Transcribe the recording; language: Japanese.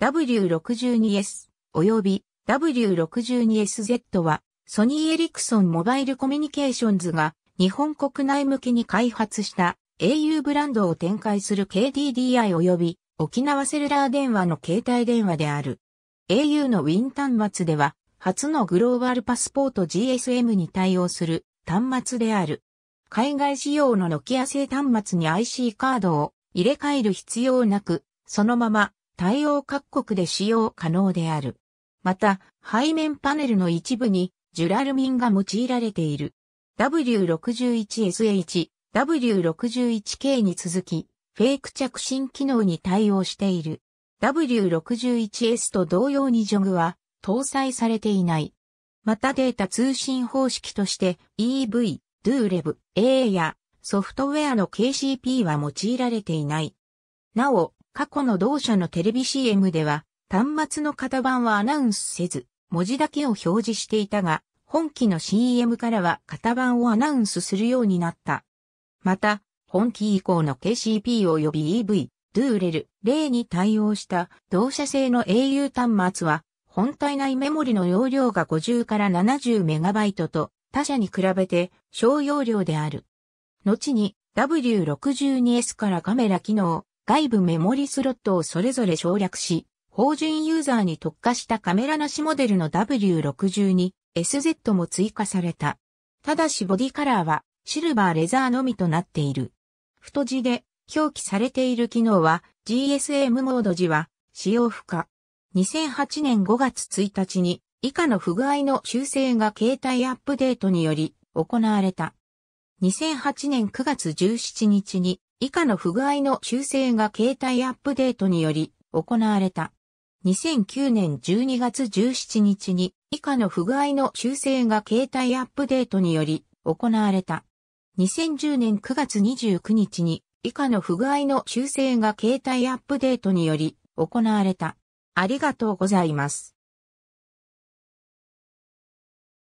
W62S 及び W62SZ はソニーエリクソンモバイルコミュニケーションズが日本国内向けに開発した au ブランドを展開する KDDI 及び沖縄セルラー電話の携帯電話である。au の Win 端末では初のグローバルパスポート GSM に対応する端末である。海外仕様のノキア製端末に IC カードを入れ替える必要なく、そのまま対応各国で使用可能である。また、背面パネルの一部にジュラルミンが用いられている。W61SH、W61K に続き、フェイク着信機能に対応している。W61S と同様にジョグは搭載されていない。またデータ通信方式として EV、DoRev、A やソフトウェアの KCP は用いられていない。なお、過去の同社のテレビ CM では、端末の型番はアナウンスせず、文字だけを表示していたが、本機の CM からは型番をアナウンスするようになった。また、本機以降の KCP 及び EV、ドゥーレル、例に対応した同社製の au 端末は、本体内メモリの容量が50から70メガバイトと、他社に比べて小容量である。後に W62S からカメラ機能、外部メモリスロットをそれぞれ省略し、法人ユーザーに特化したカメラなしモデルの W62、SZ も追加された。ただしボディカラーはシルバーレザーのみとなっている。太字で表記されている機能は GSM モード時は使用不可。2008年5月1日に以下の不具合の修正が携帯アップデートにより行われた。2008年9月17日に以下の不具合の修正が携帯アップデートにより行われた。2009年12月17日に以下の不具合の修正が携帯アップデートにより行われた。2010年9月29日に以下の不具合の修正が携帯アップデートにより行われた。ありがとうございます。